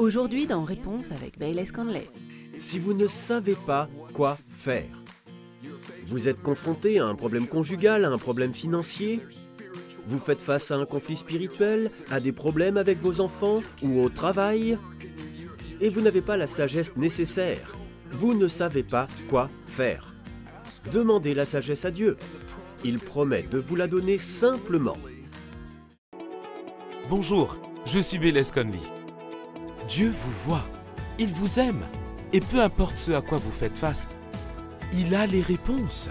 Aujourd'hui dans Réponse avec Bailey Scanley. Si vous ne savez pas quoi faire, vous êtes confronté à un problème conjugal, à un problème financier, vous faites face à un conflit spirituel, à des problèmes avec vos enfants ou au travail, et vous n'avez pas la sagesse nécessaire. Vous ne savez pas quoi faire. Demandez la sagesse à Dieu. Il promet de vous la donner simplement. Bonjour, je suis Bailey Conley. Dieu vous voit, il vous aime, et peu importe ce à quoi vous faites face, il a les réponses.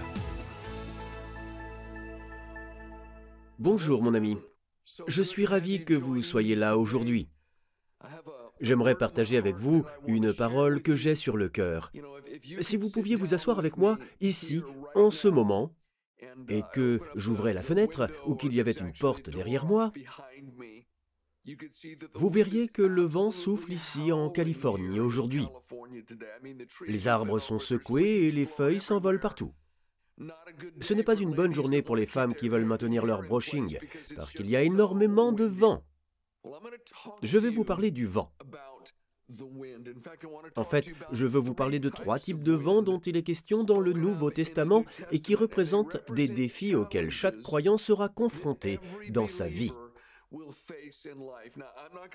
Bonjour mon ami, je suis ravi que vous soyez là aujourd'hui. J'aimerais partager avec vous une parole que j'ai sur le cœur. Si vous pouviez vous asseoir avec moi ici, en ce moment, et que j'ouvrais la fenêtre ou qu'il y avait une porte derrière moi, vous verriez que le vent souffle ici en Californie aujourd'hui. Les arbres sont secoués et les feuilles s'envolent partout. Ce n'est pas une bonne journée pour les femmes qui veulent maintenir leur brushing, parce qu'il y a énormément de vent. Je vais vous parler du vent. En fait, je veux vous parler de trois types de vent dont il est question dans le Nouveau Testament et qui représentent des défis auxquels chaque croyant sera confronté dans sa vie.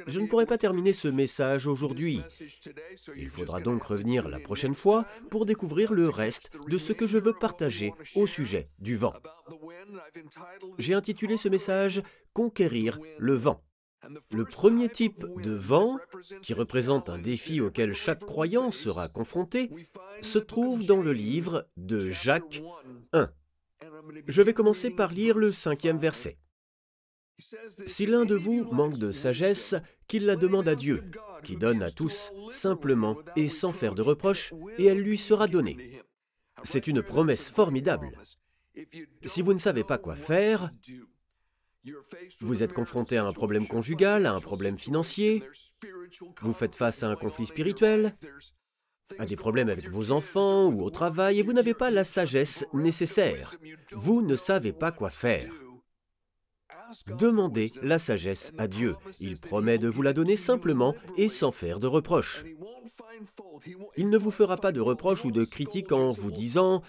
Je ne pourrai pas terminer ce message aujourd'hui. Il faudra donc revenir la prochaine fois pour découvrir le reste de ce que je veux partager au sujet du vent. J'ai intitulé ce message Conquérir le vent. Le premier type de vent, qui représente un défi auquel chaque croyant sera confronté, se trouve dans le livre de Jacques 1. Je vais commencer par lire le cinquième verset. Si l'un de vous manque de sagesse, qu'il la demande à Dieu, qui donne à tous simplement et sans faire de reproches, et elle lui sera donnée. C'est une promesse formidable. Si vous ne savez pas quoi faire, vous êtes confronté à un problème conjugal, à un problème financier, vous faites face à un conflit spirituel, à des problèmes avec vos enfants ou au travail, et vous n'avez pas la sagesse nécessaire. Vous ne savez pas quoi faire. Demandez la sagesse à Dieu. Il promet de vous la donner simplement et sans faire de reproches. Il ne vous fera pas de reproches ou de critiques en vous disant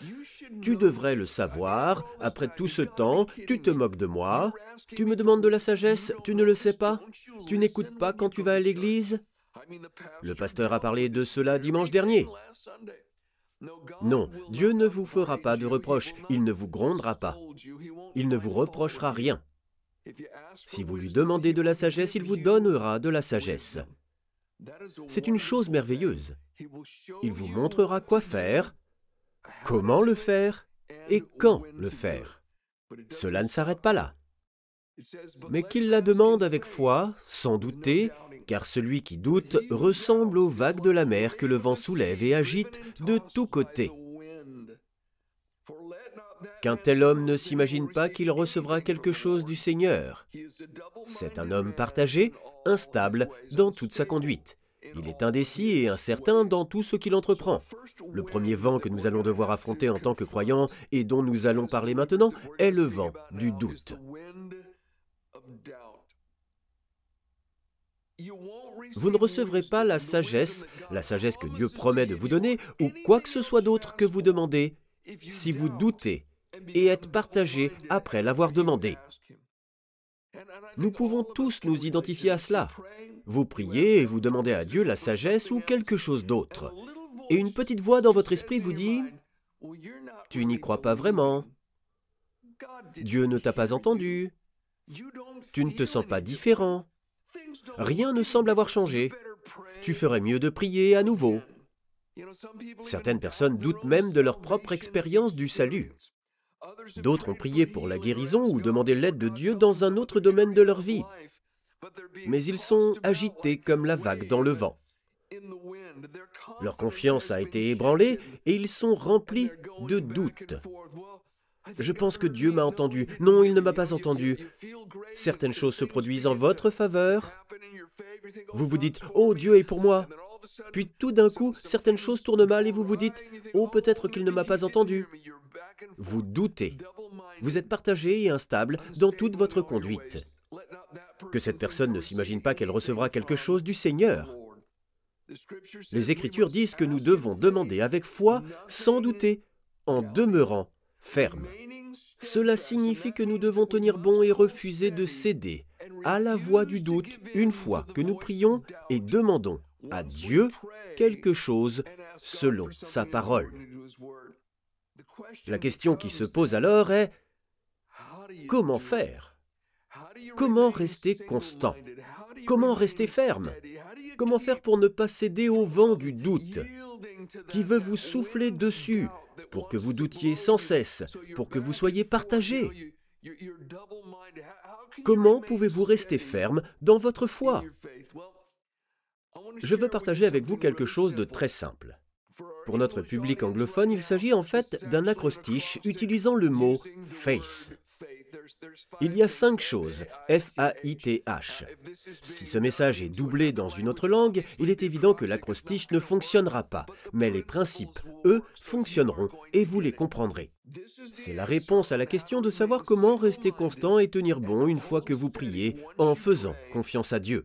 ⁇ Tu devrais le savoir, après tout ce temps, tu te moques de moi, tu me demandes de la sagesse, tu ne le sais pas, tu n'écoutes pas quand tu vas à l'église ⁇ Le pasteur a parlé de cela dimanche dernier. Non, Dieu ne vous fera pas de reproches, il ne vous grondera pas, il ne vous reprochera rien. Si vous lui demandez de la sagesse, il vous donnera de la sagesse. C'est une chose merveilleuse. Il vous montrera quoi faire, comment le faire et quand le faire. Cela ne s'arrête pas là. Mais qu'il la demande avec foi, sans douter, car celui qui doute ressemble aux vagues de la mer que le vent soulève et agite de tous côtés qu'un tel homme ne s'imagine pas qu'il recevra quelque chose du Seigneur. C'est un homme partagé, instable dans toute sa conduite. Il est indécis et incertain dans tout ce qu'il entreprend. Le premier vent que nous allons devoir affronter en tant que croyants et dont nous allons parler maintenant est le vent du doute. Vous ne recevrez pas la sagesse, la sagesse que Dieu promet de vous donner, ou quoi que ce soit d'autre que vous demandez, si vous doutez et être partagé après l'avoir demandé. Nous pouvons tous nous identifier à cela. Vous priez et vous demandez à Dieu la sagesse ou quelque chose d'autre. Et une petite voix dans votre esprit vous dit, Tu n'y crois pas vraiment. Dieu ne t'a pas entendu. Tu ne te sens pas différent. Rien ne semble avoir changé. Tu ferais mieux de prier à nouveau. Certaines personnes doutent même de leur propre expérience du salut. D'autres ont prié pour la guérison ou demandé l'aide de Dieu dans un autre domaine de leur vie. Mais ils sont agités comme la vague dans le vent. Leur confiance a été ébranlée et ils sont remplis de doutes. Je pense que Dieu m'a entendu. Non, il ne m'a pas entendu. Certaines choses se produisent en votre faveur. Vous vous dites, Oh, Dieu est pour moi. Puis tout d'un coup, certaines choses tournent mal et vous vous dites ⁇ Oh, peut-être qu'il ne m'a pas entendu ⁇ Vous doutez. Vous êtes partagé et instable dans toute votre conduite. Que cette personne ne s'imagine pas qu'elle recevra quelque chose du Seigneur. Les Écritures disent que nous devons demander avec foi, sans douter, en demeurant ferme. Cela signifie que nous devons tenir bon et refuser de céder à la voix du doute une fois que nous prions et demandons à Dieu quelque chose selon sa parole. La question qui se pose alors est comment faire Comment rester constant Comment rester ferme Comment faire pour ne pas céder au vent du doute qui veut vous souffler dessus pour que vous doutiez sans cesse, pour que vous soyez partagé Comment pouvez-vous rester ferme dans votre foi je veux partager avec vous quelque chose de très simple. Pour notre public anglophone, il s'agit en fait d'un acrostiche utilisant le mot faith ». Il y a cinq choses, F-A-I-T-H. Si ce message est doublé dans une autre langue, il est évident que l'acrostiche ne fonctionnera pas, mais les principes, eux, fonctionneront et vous les comprendrez. C'est la réponse à la question de savoir comment rester constant et tenir bon une fois que vous priez en faisant confiance à Dieu.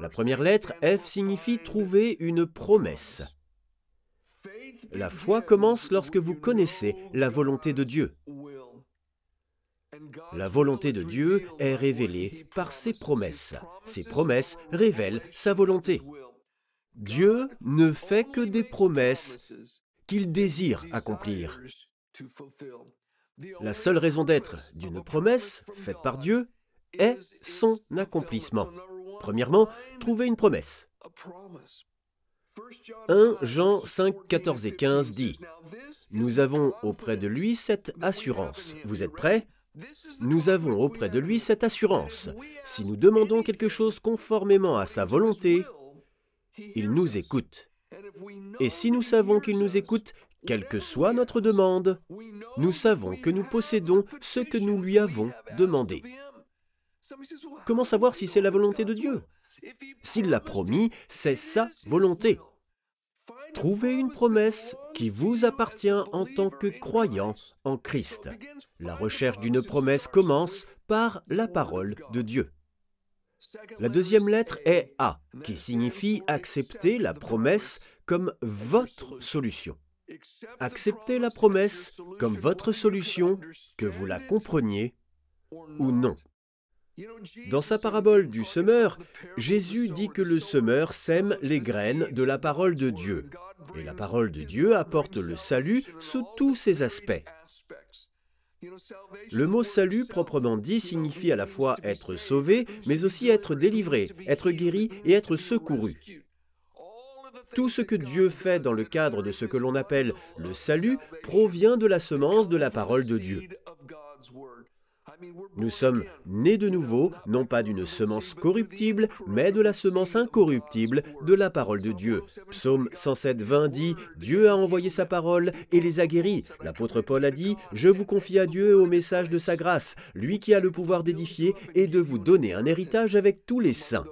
La première lettre F signifie trouver une promesse. La foi commence lorsque vous connaissez la volonté de Dieu. La volonté de Dieu est révélée par ses promesses. Ses promesses révèlent sa volonté. Dieu ne fait que des promesses qu'il désire accomplir. La seule raison d'être d'une promesse faite par Dieu est son accomplissement. Premièrement, trouver une promesse. 1 Jean 5, 14 et 15 dit, Nous avons auprès de lui cette assurance. Vous êtes prêts Nous avons auprès de lui cette assurance. Si nous demandons quelque chose conformément à sa volonté, il nous écoute. Et si nous savons qu'il nous écoute, quelle que soit notre demande, nous savons que nous possédons ce que nous lui avons demandé. Comment savoir si c'est la volonté de Dieu S'il l'a promis, c'est sa volonté. Trouvez une promesse qui vous appartient en tant que croyant en Christ. La recherche d'une promesse commence par la parole de Dieu. La deuxième lettre est A, qui signifie accepter la promesse comme votre solution. Acceptez la promesse comme votre solution, que vous la compreniez ou non. Dans sa parabole du semeur, Jésus dit que le semeur sème les graines de la parole de Dieu. Et la parole de Dieu apporte le salut sous tous ses aspects. Le mot salut proprement dit signifie à la fois être sauvé, mais aussi être délivré, être guéri et être secouru. Tout ce que Dieu fait dans le cadre de ce que l'on appelle le salut provient de la semence de la parole de Dieu. Nous sommes nés de nouveau, non pas d'une semence corruptible, mais de la semence incorruptible de la parole de Dieu. Psaume 107, 20 dit, Dieu a envoyé sa parole et les a guéris. L'apôtre Paul a dit, Je vous confie à Dieu au message de sa grâce, lui qui a le pouvoir d'édifier et de vous donner un héritage avec tous les saints.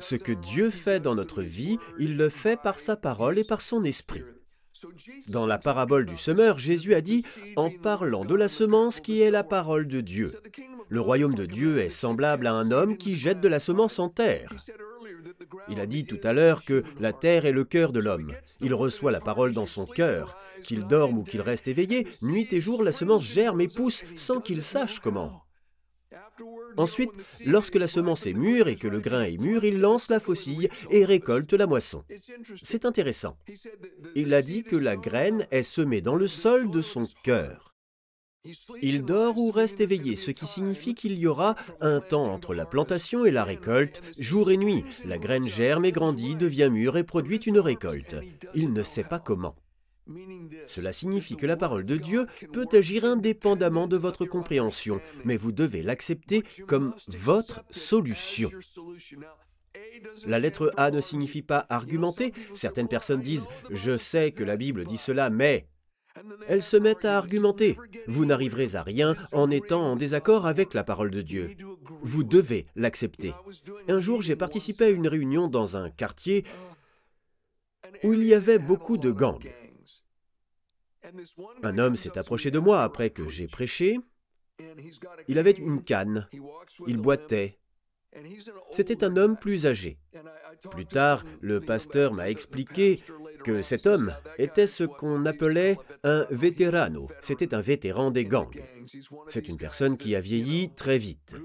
Ce que Dieu fait dans notre vie, il le fait par sa parole et par son esprit. Dans la parabole du semeur, Jésus a dit, en parlant de la semence qui est la parole de Dieu, le royaume de Dieu est semblable à un homme qui jette de la semence en terre. Il a dit tout à l'heure que la terre est le cœur de l'homme. Il reçoit la parole dans son cœur. Qu'il dorme ou qu'il reste éveillé, nuit et jour, la semence germe et pousse sans qu'il sache comment. Ensuite, lorsque la semence est mûre et que le grain est mûr, il lance la faucille et récolte la moisson. C'est intéressant. Il a dit que la graine est semée dans le sol de son cœur. Il dort ou reste éveillé, ce qui signifie qu'il y aura un temps entre la plantation et la récolte, jour et nuit. La graine germe et grandit, devient mûre et produit une récolte. Il ne sait pas comment. Cela signifie que la parole de Dieu peut agir indépendamment de votre compréhension, mais vous devez l'accepter comme votre solution. La lettre A ne signifie pas argumenter. Certaines personnes disent ⁇ Je sais que la Bible dit cela, mais ⁇ elles se mettent à argumenter. Vous n'arriverez à rien en étant en désaccord avec la parole de Dieu. Vous devez l'accepter. Un jour, j'ai participé à une réunion dans un quartier où il y avait beaucoup de gangs. Un homme s'est approché de moi après que j'ai prêché. Il avait une canne. Il boitait. C'était un homme plus âgé. Plus tard, le pasteur m'a expliqué que cet homme était ce qu'on appelait un vétérano. C'était un vétéran des gangs. C'est une personne qui a vieilli très vite.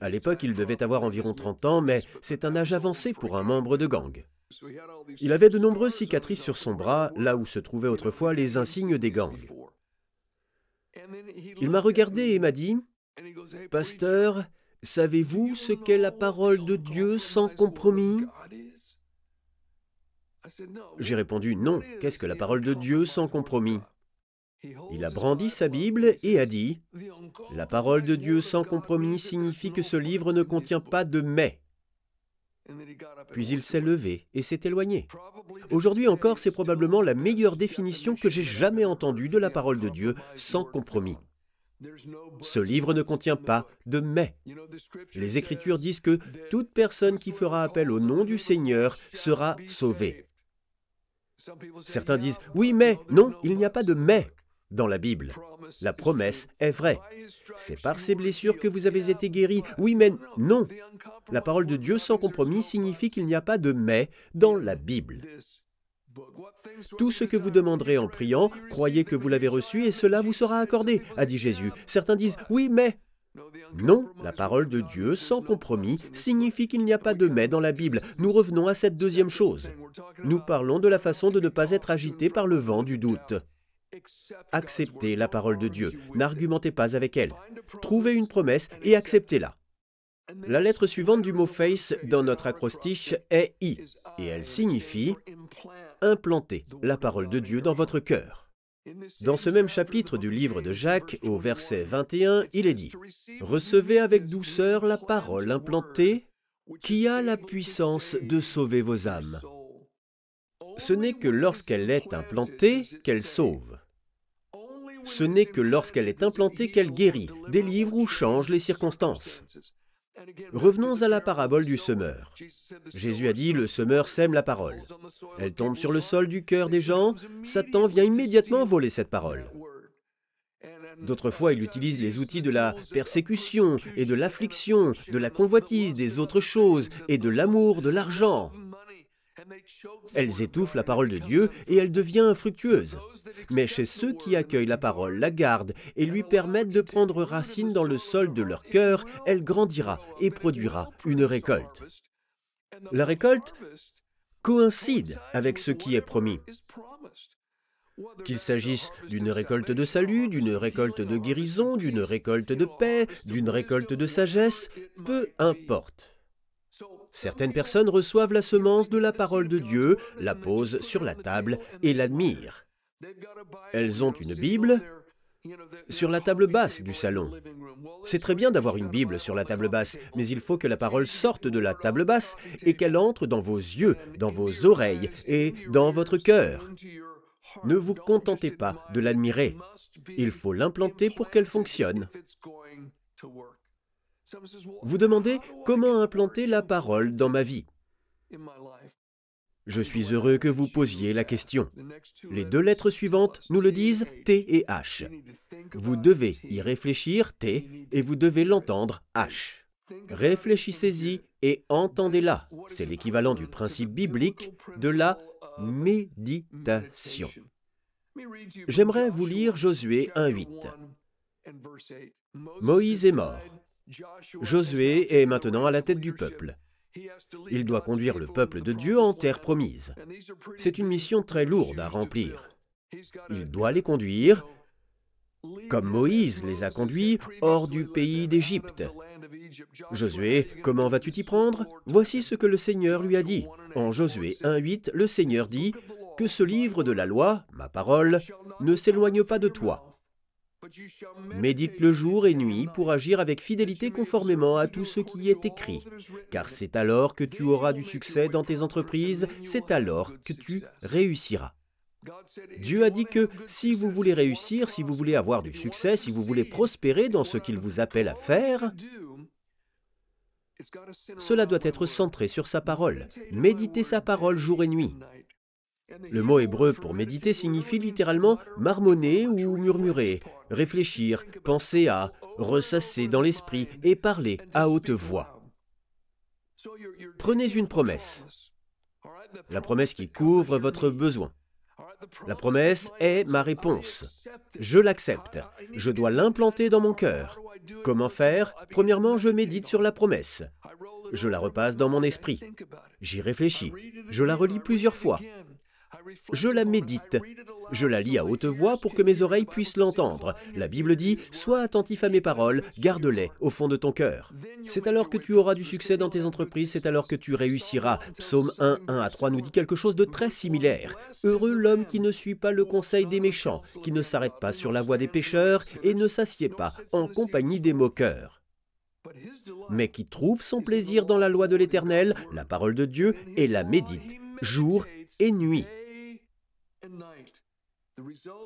À l'époque, il devait avoir environ 30 ans, mais c'est un âge avancé pour un membre de gang. Il avait de nombreuses cicatrices sur son bras, là où se trouvaient autrefois les insignes des gangs. Il m'a regardé et m'a dit, Pasteur, savez-vous ce qu'est la parole de Dieu sans compromis J'ai répondu, non, qu'est-ce que la parole de Dieu sans compromis il a brandi sa Bible et a dit ⁇ La parole de Dieu sans compromis signifie que ce livre ne contient pas de mais puis il s'est levé et s'est éloigné. Aujourd'hui encore, c'est probablement la meilleure définition que j'ai jamais entendue de la parole de Dieu sans compromis. Ce livre ne contient pas de mais. Les Écritures disent que toute personne qui fera appel au nom du Seigneur sera sauvée. Certains disent oui mais, non, il n'y a pas de mais. Dans la Bible, la promesse est vraie. C'est par ces blessures que vous avez été guéri. Oui, mais non. La parole de Dieu sans compromis signifie qu'il n'y a pas de mais dans la Bible. Tout ce que vous demanderez en priant, croyez que vous l'avez reçu et cela vous sera accordé, a dit Jésus. Certains disent oui, mais... Non, la parole de Dieu sans compromis signifie qu'il n'y a pas de mais dans la Bible. Nous revenons à cette deuxième chose. Nous parlons de la façon de ne pas être agité par le vent du doute. Acceptez la parole de Dieu, n'argumentez pas avec elle. Trouvez une promesse et acceptez-la. La lettre suivante du mot face dans notre acrostiche est I, et elle signifie implanter la parole de Dieu dans votre cœur. Dans ce même chapitre du livre de Jacques, au verset 21, il est dit ⁇ Recevez avec douceur la parole implantée qui a la puissance de sauver vos âmes. Ce n'est que lorsqu'elle est implantée qu'elle sauve. Ce n'est que lorsqu'elle est implantée qu'elle guérit, délivre ou change les circonstances. Revenons à la parabole du semeur. Jésus a dit, le semeur sème la parole. Elle tombe sur le sol du cœur des gens, Satan vient immédiatement voler cette parole. D'autres fois, il utilise les outils de la persécution et de l'affliction, de la convoitise des autres choses et de l'amour, de l'argent. Elles étouffent la parole de Dieu et elle devient infructueuse. Mais chez ceux qui accueillent la parole, la gardent et lui permettent de prendre racine dans le sol de leur cœur, elle grandira et produira une récolte. La récolte coïncide avec ce qui est promis. Qu'il s'agisse d'une récolte de salut, d'une récolte de guérison, d'une récolte de paix, d'une récolte de sagesse, peu importe. Certaines personnes reçoivent la semence de la parole de Dieu, la posent sur la table et l'admirent. Elles ont une Bible sur la table basse du salon. C'est très bien d'avoir une Bible sur la table basse, mais il faut que la parole sorte de la table basse et qu'elle entre dans vos yeux, dans vos oreilles et dans votre cœur. Ne vous contentez pas de l'admirer. Il faut l'implanter pour qu'elle fonctionne. Vous demandez comment implanter la parole dans ma vie. Je suis heureux que vous posiez la question. Les deux lettres suivantes nous le disent T et H. Vous devez y réfléchir, T, et vous devez l'entendre, H. Réfléchissez-y et entendez-la. C'est l'équivalent du principe biblique de la méditation. J'aimerais vous lire Josué 1.8. Moïse est mort. Josué est maintenant à la tête du peuple. Il doit conduire le peuple de Dieu en terre promise. C'est une mission très lourde à remplir. Il doit les conduire, comme Moïse les a conduits, hors du pays d'Égypte. Josué, comment vas-tu t'y prendre Voici ce que le Seigneur lui a dit. En Josué 1.8, le Seigneur dit, Que ce livre de la loi, ma parole, ne s'éloigne pas de toi, Médite-le jour et nuit pour agir avec fidélité conformément à tout ce qui est écrit, car c'est alors que tu auras du succès dans tes entreprises, c'est alors que tu réussiras. Dieu a dit que si vous voulez réussir, si vous voulez avoir du succès, si vous voulez prospérer dans ce qu'il vous appelle à faire, cela doit être centré sur sa parole. Méditez sa parole jour et nuit. Le mot hébreu pour méditer signifie littéralement marmonner ou murmurer, réfléchir, penser à, ressasser dans l'esprit et parler à haute voix. Prenez une promesse. La promesse qui couvre votre besoin. La promesse est ma réponse. Je l'accepte. Je dois l'implanter dans mon cœur. Comment faire Premièrement, je médite sur la promesse. Je la repasse dans mon esprit. J'y réfléchis. Je la relis plusieurs fois. Je la médite. Je la lis à haute voix pour que mes oreilles puissent l'entendre. La Bible dit, Sois attentif à mes paroles, garde-les au fond de ton cœur. C'est alors que tu auras du succès dans tes entreprises, c'est alors que tu réussiras. Psaume 1, 1 à 3 nous dit quelque chose de très similaire. Heureux l'homme qui ne suit pas le conseil des méchants, qui ne s'arrête pas sur la voie des pécheurs et ne s'assied pas en compagnie des moqueurs mais qui trouve son plaisir dans la loi de l'Éternel, la parole de Dieu, et la médite jour et nuit.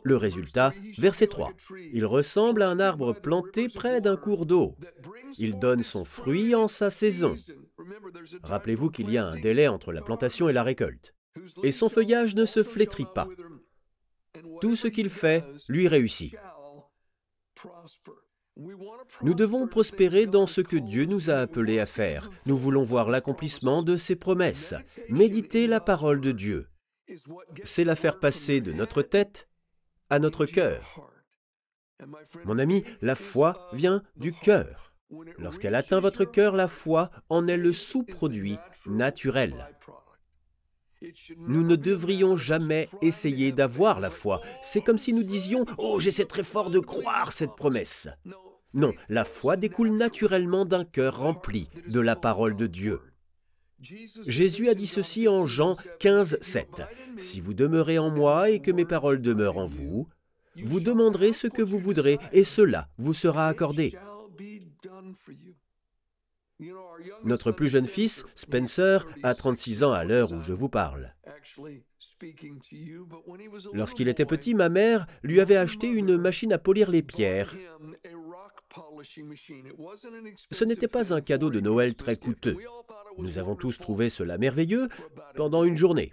Le résultat, verset 3. Il ressemble à un arbre planté près d'un cours d'eau. Il donne son fruit en sa saison. Rappelez-vous qu'il y a un délai entre la plantation et la récolte. Et son feuillage ne se flétrit pas. Tout ce qu'il fait lui réussit. Nous devons prospérer dans ce que Dieu nous a appelés à faire. Nous voulons voir l'accomplissement de ses promesses. Méditez la parole de Dieu c'est la faire passer de notre tête à notre cœur. Mon ami, la foi vient du cœur. Lorsqu'elle atteint votre cœur, la foi en est le sous-produit naturel. Nous ne devrions jamais essayer d'avoir la foi. C'est comme si nous disions ⁇ Oh, j'essaie très fort de croire cette promesse !⁇ Non, la foi découle naturellement d'un cœur rempli de la parole de Dieu. Jésus a dit ceci en Jean 15, 7. Si vous demeurez en moi et que mes paroles demeurent en vous, vous demanderez ce que vous voudrez et cela vous sera accordé. Notre plus jeune fils, Spencer, a 36 ans à l'heure où je vous parle. Lorsqu'il était petit, ma mère lui avait acheté une machine à polir les pierres ce n'était pas un cadeau de Noël très coûteux. Nous avons tous trouvé cela merveilleux pendant une journée.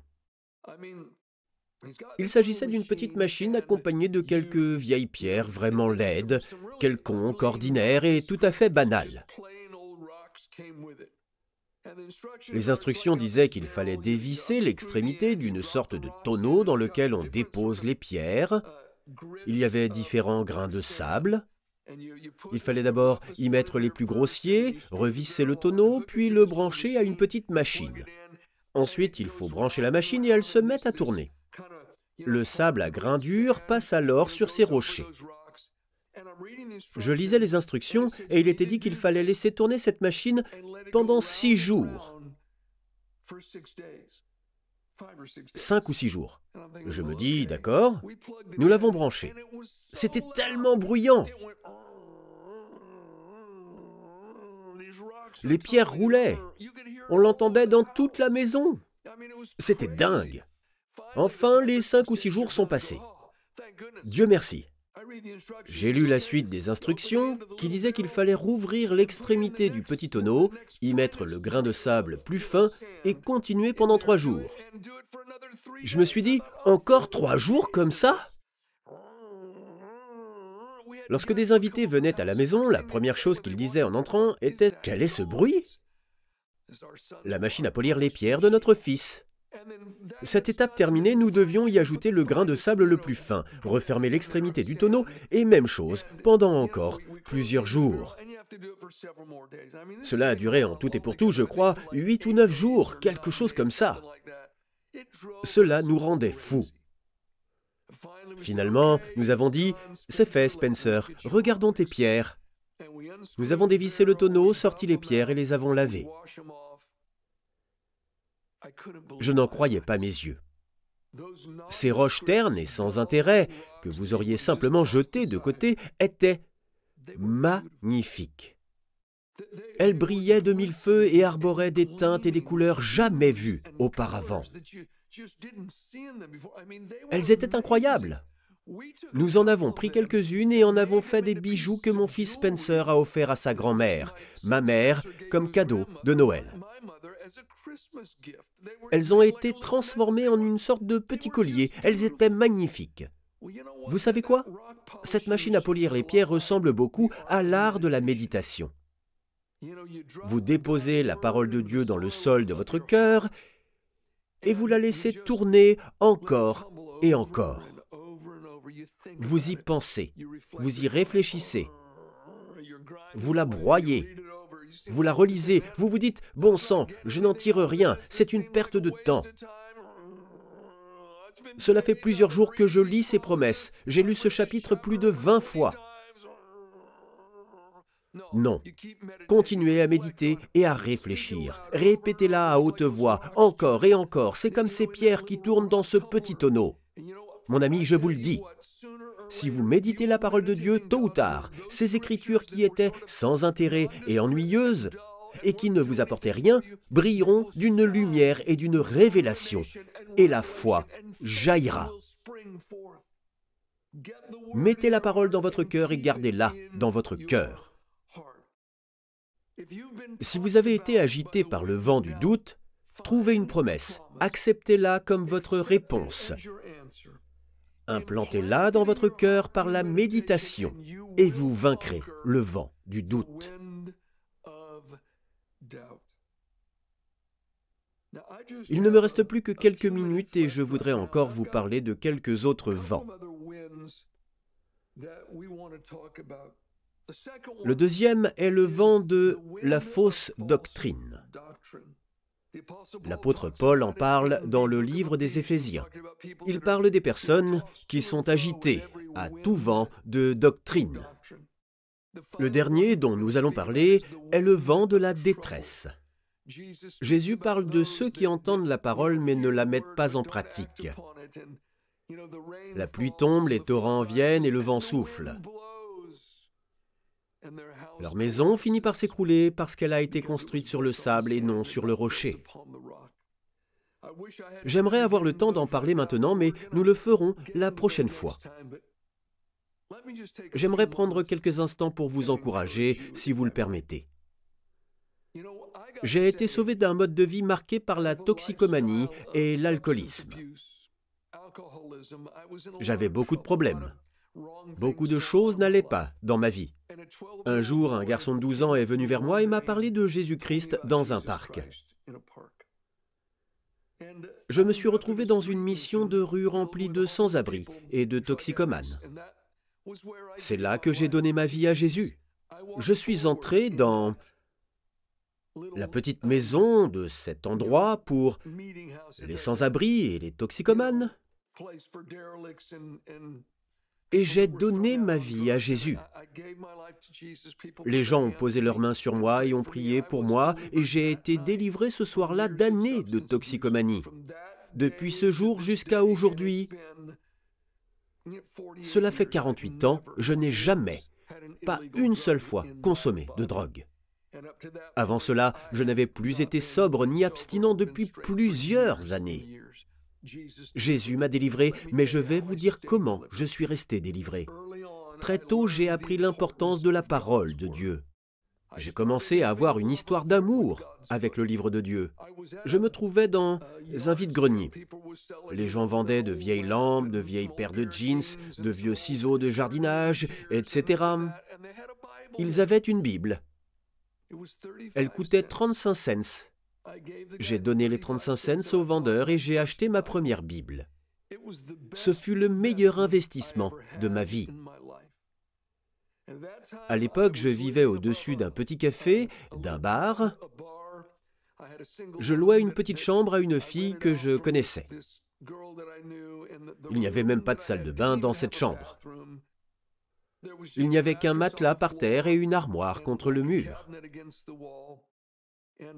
Il s'agissait d'une petite machine accompagnée de quelques vieilles pierres vraiment laides, quelconques, ordinaires et tout à fait banales. Les instructions disaient oh, qu'il fallait dévisser l'extrémité d'une sorte de tonneau dans lequel on dépose les pierres. Uh, Il y avait différents grains de sable, il fallait d'abord y mettre les plus grossiers, revisser le tonneau, puis le brancher à une petite machine. Ensuite, il faut brancher la machine et elle se met à tourner. Le sable à grain dur passe alors sur ces rochers. Je lisais les instructions et il était dit qu'il fallait laisser tourner cette machine pendant six jours cinq ou six jours. Je me dis, d'accord, nous l'avons branché. C'était tellement bruyant. Les pierres roulaient. On l'entendait dans toute la maison. C'était dingue. Enfin, les cinq ou six jours sont passés. Dieu merci. J'ai lu la suite des instructions qui disaient qu'il fallait rouvrir l'extrémité du petit tonneau, y mettre le grain de sable plus fin et continuer pendant trois jours. Je me suis dit, encore trois jours comme ça Lorsque des invités venaient à la maison, la première chose qu'ils disaient en entrant était ⁇ Quel est ce bruit ?⁇ La machine à polir les pierres de notre fils. Cette étape terminée, nous devions y ajouter le grain de sable le plus fin, refermer l'extrémité du tonneau et même chose pendant encore plusieurs jours. Cela a duré en tout et pour tout, je crois, 8 ou 9 jours, quelque chose comme ça. Cela nous rendait fous. Finalement, nous avons dit, c'est fait Spencer, regardons tes pierres. Nous avons dévissé le tonneau, sorti les pierres et les avons lavées. Je n'en croyais pas mes yeux. Ces roches ternes et sans intérêt, que vous auriez simplement jetées de côté, étaient magnifiques. Elles brillaient de mille feux et arboraient des teintes et des couleurs jamais vues auparavant. Elles étaient incroyables. Nous en avons pris quelques-unes et en avons fait des bijoux que mon fils Spencer a offert à sa grand-mère, ma mère, comme cadeau de Noël. Elles ont été transformées en une sorte de petit collier. Elles étaient magnifiques. Vous savez quoi Cette machine à polir les pierres ressemble beaucoup à l'art de la méditation. Vous déposez la parole de Dieu dans le sol de votre cœur et vous la laissez tourner encore et encore. Vous y pensez, vous y réfléchissez, vous la broyez, vous la relisez, vous vous dites, bon sang, je n'en tire rien, c'est une perte de temps. Cela fait plusieurs jours que je lis ces promesses. J'ai lu ce chapitre plus de 20 fois. Non. Continuez à méditer et à réfléchir. Répétez-la à haute voix, encore et encore. C'est comme ces pierres qui tournent dans ce petit tonneau. Mon ami, je vous le dis, si vous méditez la parole de Dieu tôt ou tard, ces écritures qui étaient sans intérêt et ennuyeuses, et qui ne vous apportaient rien, brilleront d'une lumière et d'une révélation, et la foi jaillira. Mettez la parole dans votre cœur et gardez-la dans votre cœur. Si vous avez été agité par le vent du doute, trouvez une promesse, acceptez-la comme votre réponse. Implantez-la dans votre cœur par la méditation et vous vaincrez le vent du doute. Il ne me reste plus que quelques minutes et je voudrais encore vous parler de quelques autres vents. Le deuxième est le vent de la fausse doctrine. L'apôtre Paul en parle dans le livre des Éphésiens. Il parle des personnes qui sont agitées à tout vent de doctrine. Le dernier dont nous allons parler est le vent de la détresse. Jésus parle de ceux qui entendent la parole mais ne la mettent pas en pratique. La pluie tombe, les torrents viennent et le vent souffle. Leur maison finit par s'écrouler parce qu'elle a été construite sur le sable et non sur le rocher. J'aimerais avoir le temps d'en parler maintenant, mais nous le ferons la prochaine fois. J'aimerais prendre quelques instants pour vous encourager, si vous le permettez. J'ai été sauvé d'un mode de vie marqué par la toxicomanie et l'alcoolisme. J'avais beaucoup de problèmes. Beaucoup de choses n'allaient pas dans ma vie. Un jour, un garçon de 12 ans est venu vers moi et m'a parlé de Jésus-Christ dans un parc. Je me suis retrouvé dans une mission de rue remplie de sans-abri et de toxicomanes. C'est là que j'ai donné ma vie à Jésus. Je suis entré dans la petite maison de cet endroit pour les sans-abri et les toxicomanes et j'ai donné ma vie à Jésus. Les gens ont posé leurs mains sur moi et ont prié pour moi, et j'ai été délivré ce soir-là d'années de toxicomanie. Depuis ce jour jusqu'à aujourd'hui, cela fait 48 ans, je n'ai jamais, pas une seule fois, consommé de drogue. Avant cela, je n'avais plus été sobre ni abstinent depuis plusieurs années. Jésus m'a délivré, mais je vais vous dire comment je suis resté délivré. Très tôt, j'ai appris l'importance de la parole de Dieu. J'ai commencé à avoir une histoire d'amour avec le livre de Dieu. Je me trouvais dans uh, un vide-grenier. Les gens vendaient de vieilles lampes, de vieilles paires de jeans, de vieux ciseaux de jardinage, etc. Ils avaient une Bible. Elle coûtait 35 cents. J'ai donné les 35 cents au vendeur et j'ai acheté ma première Bible. Ce fut le meilleur investissement de ma vie. À l'époque, je vivais au-dessus d'un petit café, d'un bar. Je louais une petite chambre à une fille que je connaissais. Il n'y avait même pas de salle de bain dans cette chambre. Il n'y avait qu'un matelas par terre et une armoire contre le mur.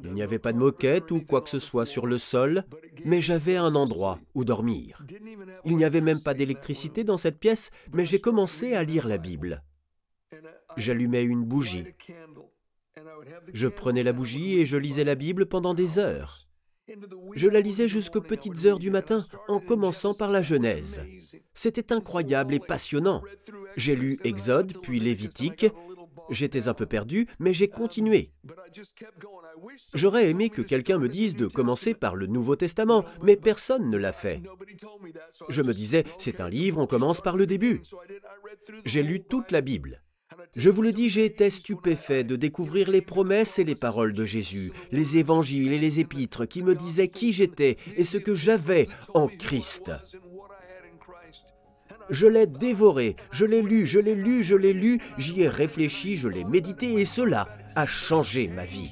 Il n'y avait pas de moquette ou quoi que ce soit sur le sol, mais j'avais un endroit où dormir. Il n'y avait même pas d'électricité dans cette pièce, mais j'ai commencé à lire la Bible. J'allumais une bougie. Je prenais la bougie et je lisais la Bible pendant des heures. Je la lisais jusqu'aux petites heures du matin en commençant par la Genèse. C'était incroyable et passionnant. J'ai lu Exode, puis Lévitique, J'étais un peu perdu, mais j'ai continué. J'aurais aimé que quelqu'un me dise de commencer par le Nouveau Testament, mais personne ne l'a fait. Je me disais, c'est un livre, on commence par le début. J'ai lu toute la Bible. Je vous le dis, j'ai été stupéfait de découvrir les promesses et les paroles de Jésus, les évangiles et les épîtres qui me disaient qui j'étais et ce que j'avais en Christ. Je l'ai dévoré, je l'ai lu, je l'ai lu, je l'ai lu, j'y ai réfléchi, je l'ai médité et cela a changé ma vie.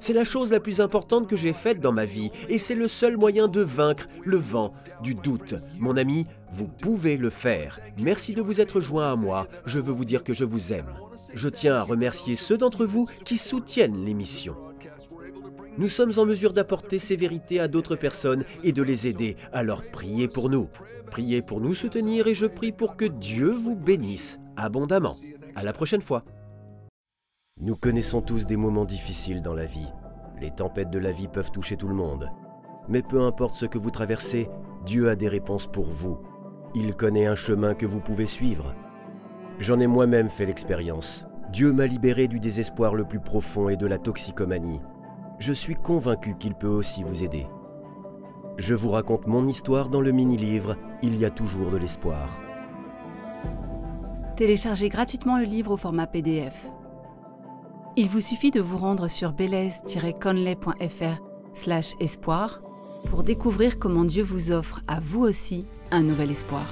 C'est la chose la plus importante que j'ai faite dans ma vie et c'est le seul moyen de vaincre le vent du doute. Mon ami, vous pouvez le faire. Merci de vous être joint à moi. Je veux vous dire que je vous aime. Je tiens à remercier ceux d'entre vous qui soutiennent l'émission nous sommes en mesure d'apporter ces vérités à d'autres personnes et de les aider. Alors priez pour nous. Priez pour nous soutenir et je prie pour que Dieu vous bénisse abondamment. À la prochaine fois. Nous connaissons tous des moments difficiles dans la vie. Les tempêtes de la vie peuvent toucher tout le monde. Mais peu importe ce que vous traversez, Dieu a des réponses pour vous. Il connaît un chemin que vous pouvez suivre. J'en ai moi-même fait l'expérience. Dieu m'a libéré du désespoir le plus profond et de la toxicomanie je suis convaincu qu'il peut aussi vous aider. Je vous raconte mon histoire dans le mini-livre « Il y a toujours de l'espoir ». Téléchargez gratuitement le livre au format PDF. Il vous suffit de vous rendre sur belez-conley.fr espoir pour découvrir comment Dieu vous offre à vous aussi un nouvel espoir.